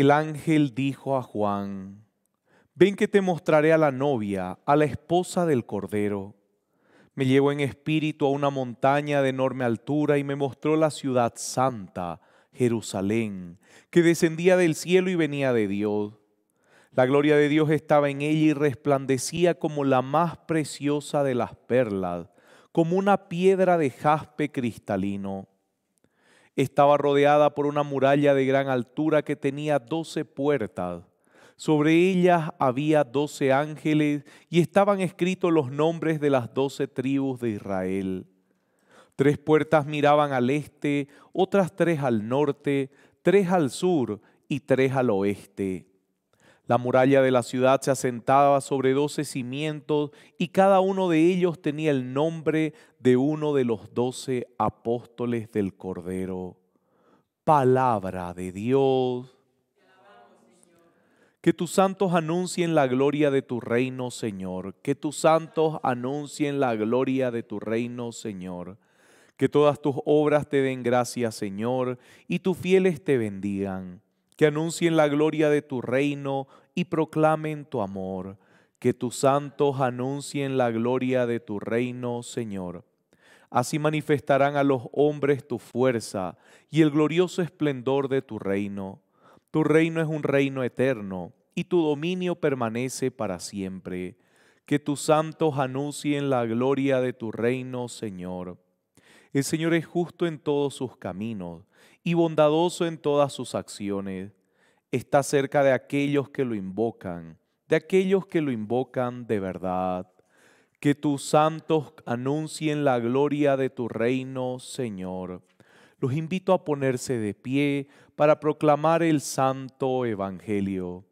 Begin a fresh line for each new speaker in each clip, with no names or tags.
El ángel dijo a Juan, ven que te mostraré a la novia, a la esposa del Cordero. Me llevó en espíritu a una montaña de enorme altura y me mostró la ciudad santa, Jerusalén, que descendía del cielo y venía de Dios. La gloria de Dios estaba en ella y resplandecía como la más preciosa de las perlas, como una piedra de jaspe cristalino. Estaba rodeada por una muralla de gran altura que tenía doce puertas. Sobre ellas había doce ángeles y estaban escritos los nombres de las doce tribus de Israel. Tres puertas miraban al este, otras tres al norte, tres al sur y tres al oeste. La muralla de la ciudad se asentaba sobre doce cimientos y cada uno de ellos tenía el nombre de uno de los doce apóstoles del Cordero. Palabra de Dios. Que tus santos anuncien la gloria de tu reino, Señor. Que tus santos anuncien la gloria de tu reino, Señor. Que todas tus obras te den gracia, Señor, y tus fieles te bendigan que anuncien la gloria de tu reino y proclamen tu amor. Que tus santos anuncien la gloria de tu reino, Señor. Así manifestarán a los hombres tu fuerza y el glorioso esplendor de tu reino. Tu reino es un reino eterno y tu dominio permanece para siempre. Que tus santos anuncien la gloria de tu reino, Señor. El Señor es justo en todos sus caminos y bondadoso en todas sus acciones. Está cerca de aquellos que lo invocan, de aquellos que lo invocan de verdad. Que tus santos anuncien la gloria de tu reino, Señor. Los invito a ponerse de pie para proclamar el santo evangelio.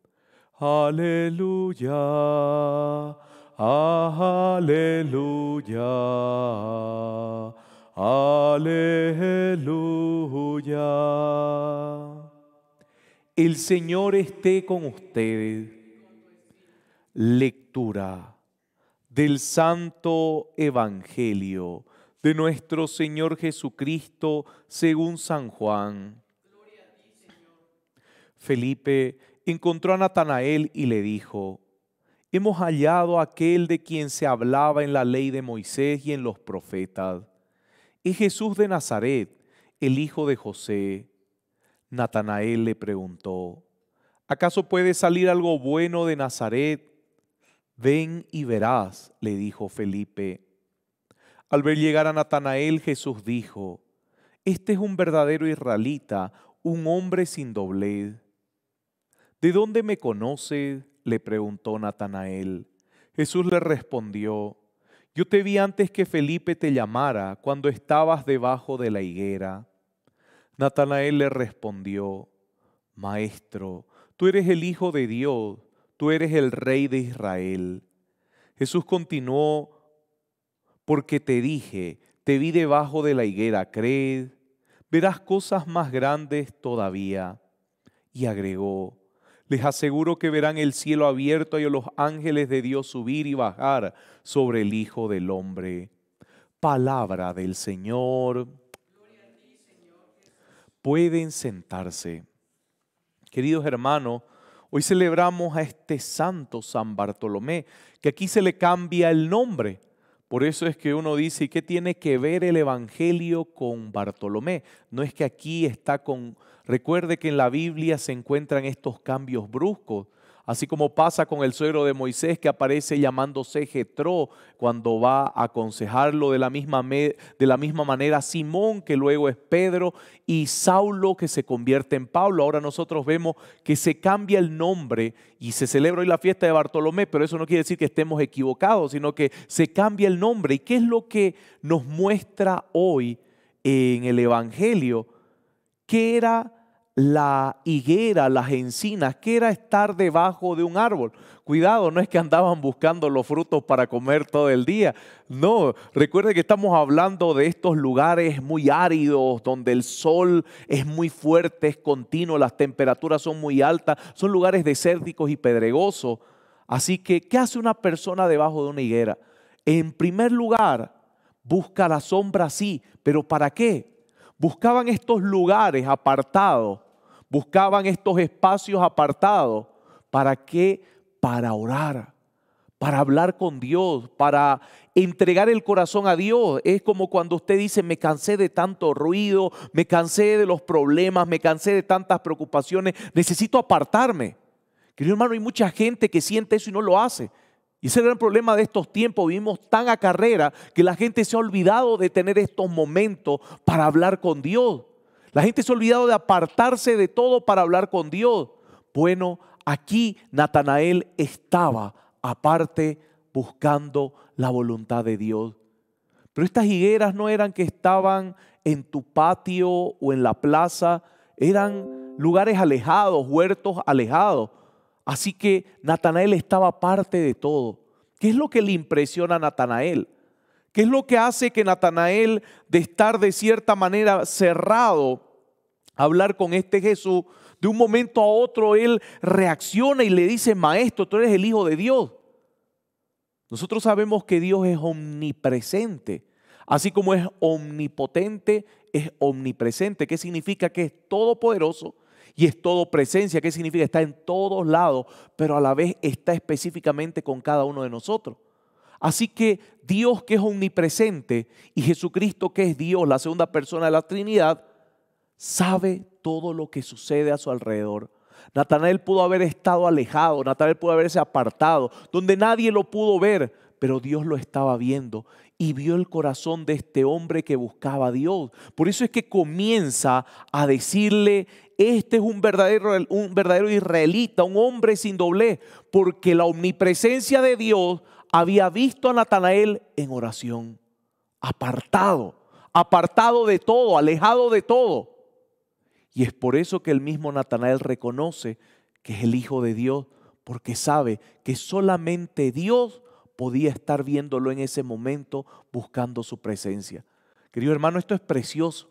Aleluya, aleluya. Aleluya. El Señor esté con ustedes. Lectura del Santo Evangelio de nuestro Señor Jesucristo según San Juan. Felipe encontró a Natanael y le dijo, Hemos hallado a aquel de quien se hablaba en la ley de Moisés y en los profetas es Jesús de Nazaret, el hijo de José. Natanael le preguntó, ¿acaso puede salir algo bueno de Nazaret? Ven y verás, le dijo Felipe. Al ver llegar a Natanael, Jesús dijo, Este es un verdadero israelita, un hombre sin doblez. ¿De dónde me conoces? le preguntó Natanael. Jesús le respondió, yo te vi antes que Felipe te llamara cuando estabas debajo de la higuera. Natanael le respondió, Maestro, tú eres el Hijo de Dios, tú eres el Rey de Israel. Jesús continuó, porque te dije, te vi debajo de la higuera, creed, verás cosas más grandes todavía. Y agregó, les aseguro que verán el cielo abierto y a los ángeles de Dios subir y bajar sobre el Hijo del Hombre. Palabra del Señor. Pueden sentarse. Queridos hermanos, hoy celebramos a este santo San Bartolomé, que aquí se le cambia el nombre. Por eso es que uno dice, qué tiene que ver el Evangelio con Bartolomé? No es que aquí está con Recuerde que en la Biblia se encuentran estos cambios bruscos, así como pasa con el suegro de Moisés que aparece llamándose Jetro cuando va a aconsejarlo de la misma, de la misma manera Simón que luego es Pedro y Saulo que se convierte en Pablo. Ahora nosotros vemos que se cambia el nombre y se celebra hoy la fiesta de Bartolomé, pero eso no quiere decir que estemos equivocados, sino que se cambia el nombre. ¿Y qué es lo que nos muestra hoy en el Evangelio? ¿Qué era la higuera, las encinas, que era estar debajo de un árbol. Cuidado, no es que andaban buscando los frutos para comer todo el día. No, recuerde que estamos hablando de estos lugares muy áridos, donde el sol es muy fuerte, es continuo, las temperaturas son muy altas, son lugares desérticos y pedregosos. Así que, ¿qué hace una persona debajo de una higuera? En primer lugar, busca la sombra, sí, pero ¿para qué? Buscaban estos lugares apartados buscaban estos espacios apartados. ¿Para qué? Para orar, para hablar con Dios, para entregar el corazón a Dios. Es como cuando usted dice, me cansé de tanto ruido, me cansé de los problemas, me cansé de tantas preocupaciones, necesito apartarme. Querido hermano, hay mucha gente que siente eso y no lo hace. Y ese es el gran problema de estos tiempos. Vivimos tan a carrera que la gente se ha olvidado de tener estos momentos para hablar con Dios. La gente se ha olvidado de apartarse de todo para hablar con Dios. Bueno, aquí Natanael estaba aparte buscando la voluntad de Dios. Pero estas higueras no eran que estaban en tu patio o en la plaza, eran lugares alejados, huertos alejados. Así que Natanael estaba aparte de todo. ¿Qué es lo que le impresiona a Natanael? ¿Qué es lo que hace que Natanael, de estar de cierta manera cerrado hablar con este Jesús, de un momento a otro él reacciona y le dice, maestro, tú eres el Hijo de Dios. Nosotros sabemos que Dios es omnipresente, así como es omnipotente, es omnipresente, ¿Qué significa que es todopoderoso y es todo presencia, que significa está en todos lados, pero a la vez está específicamente con cada uno de nosotros. Así que Dios que es omnipresente y Jesucristo que es Dios, la segunda persona de la Trinidad, sabe todo lo que sucede a su alrededor. Natanael pudo haber estado alejado, Natanael pudo haberse apartado, donde nadie lo pudo ver, pero Dios lo estaba viendo y vio el corazón de este hombre que buscaba a Dios. Por eso es que comienza a decirle, este es un verdadero, un verdadero israelita, un hombre sin doblez, porque la omnipresencia de Dios había visto a Natanael en oración, apartado, apartado de todo, alejado de todo. Y es por eso que el mismo Natanael reconoce que es el Hijo de Dios, porque sabe que solamente Dios podía estar viéndolo en ese momento buscando su presencia. Querido hermano, esto es precioso.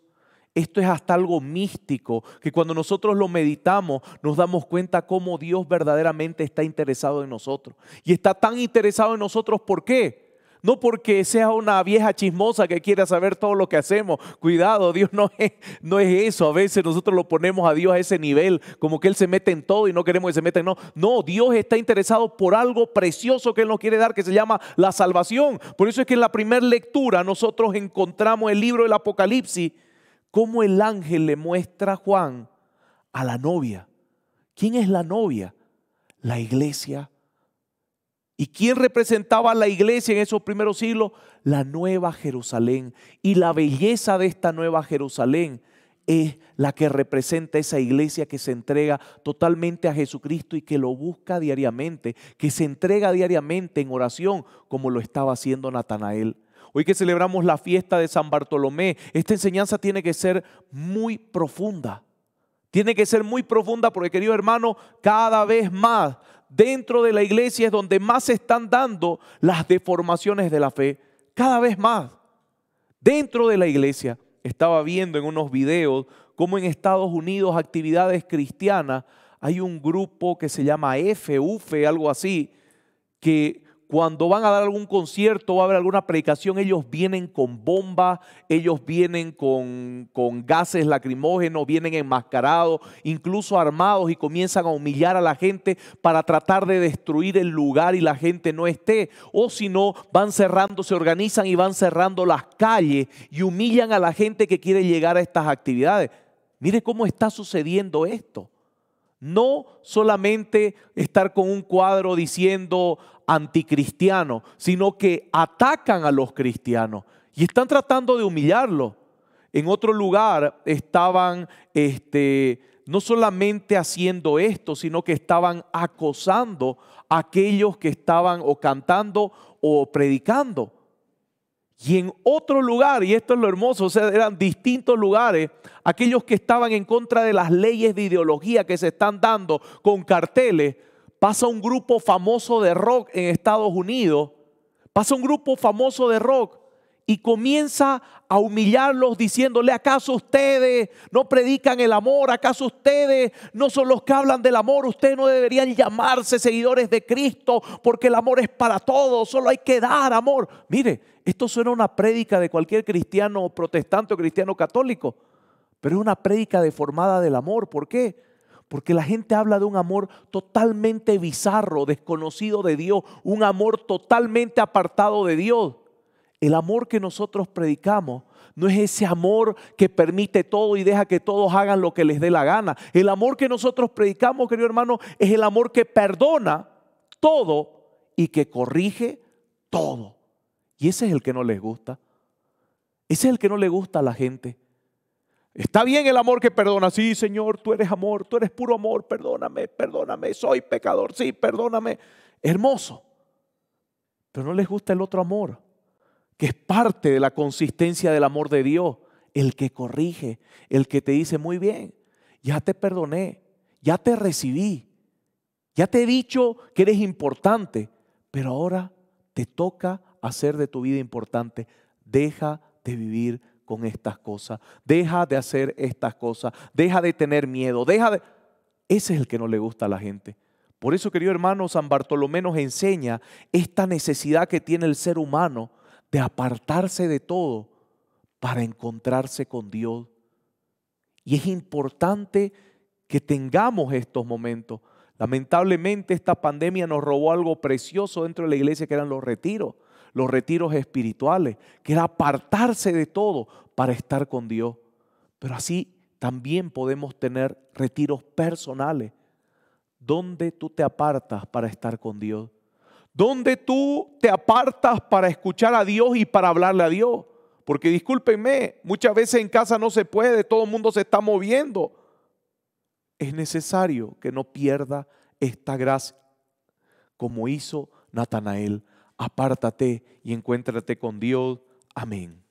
Esto es hasta algo místico, que cuando nosotros lo meditamos nos damos cuenta cómo Dios verdaderamente está interesado en nosotros. Y está tan interesado en nosotros, ¿por qué? No porque sea una vieja chismosa que quiera saber todo lo que hacemos. Cuidado, Dios no es, no es eso. A veces nosotros lo ponemos a Dios a ese nivel, como que Él se mete en todo y no queremos que se meta en no. No, Dios está interesado por algo precioso que Él nos quiere dar, que se llama la salvación. Por eso es que en la primera lectura nosotros encontramos el libro del Apocalipsis, Como el ángel le muestra a Juan a la novia. ¿Quién es la novia? La iglesia ¿Y quién representaba a la iglesia en esos primeros siglos? La nueva Jerusalén. Y la belleza de esta nueva Jerusalén es la que representa esa iglesia que se entrega totalmente a Jesucristo y que lo busca diariamente, que se entrega diariamente en oración como lo estaba haciendo Natanael. Hoy que celebramos la fiesta de San Bartolomé, esta enseñanza tiene que ser muy profunda. Tiene que ser muy profunda porque, querido hermano, cada vez más dentro de la iglesia es donde más se están dando las deformaciones de la fe, cada vez más. Dentro de la iglesia estaba viendo en unos videos cómo en Estados Unidos actividades cristianas hay un grupo que se llama FUFE, algo así, que cuando van a dar algún concierto, va a haber alguna predicación, ellos vienen con bombas, ellos vienen con gases lacrimógenos, vienen enmascarados, incluso armados y comienzan a humillar a la gente para tratar de destruir el lugar y la gente no esté. O si no, van cerrando, se organizan y van cerrando las calles y humillan a la gente que quiere llegar a estas actividades. Mire cómo está sucediendo esto. No solamente estar con un cuadro diciendo anticristiano, sino que atacan a los cristianos y están tratando de humillarlo. En otro lugar estaban este, no solamente haciendo esto, sino que estaban acosando a aquellos que estaban o cantando o predicando. Y en otro lugar, y esto es lo hermoso, o sea, eran distintos lugares, aquellos que estaban en contra de las leyes de ideología que se están dando con carteles, pasa un grupo famoso de rock en Estados Unidos, pasa un grupo famoso de rock y comienza a humillarlos diciéndole, ¿acaso ustedes no predican el amor? ¿Acaso ustedes no son los que hablan del amor? Ustedes no deberían llamarse seguidores de Cristo porque el amor es para todos, solo hay que dar amor. Mire, esto suena una prédica de cualquier cristiano protestante o cristiano católico, pero es una prédica deformada del amor. ¿Por qué? Porque la gente habla de un amor totalmente bizarro, desconocido de Dios, un amor totalmente apartado de Dios. El amor que nosotros predicamos no es ese amor que permite todo y deja que todos hagan lo que les dé la gana. El amor que nosotros predicamos, querido hermano, es el amor que perdona todo y que corrige todo. Y ese es el que no les gusta. Ese es el que no le gusta a la gente. Está bien el amor que perdona. Sí, Señor, tú eres amor, tú eres puro amor. Perdóname, perdóname, soy pecador. Sí, perdóname. Hermoso. Pero no les gusta el otro amor que es parte de la consistencia del amor de Dios, el que corrige, el que te dice, muy bien, ya te perdoné, ya te recibí, ya te he dicho que eres importante, pero ahora te toca hacer de tu vida importante. Deja de vivir con estas cosas, deja de hacer estas cosas, deja de tener miedo, deja de... Ese es el que no le gusta a la gente. Por eso, querido hermano, San Bartolomé nos enseña esta necesidad que tiene el ser humano de apartarse de todo para encontrarse con Dios. Y es importante que tengamos estos momentos. Lamentablemente esta pandemia nos robó algo precioso dentro de la iglesia que eran los retiros, los retiros espirituales, que era apartarse de todo para estar con Dios. Pero así también podemos tener retiros personales donde tú te apartas para estar con Dios. ¿Dónde tú te apartas para escuchar a Dios y para hablarle a Dios. Porque discúlpenme, muchas veces en casa no se puede, todo el mundo se está moviendo. Es necesario que no pierda esta gracia, como hizo Natanael. Apártate y encuéntrate con Dios. Amén.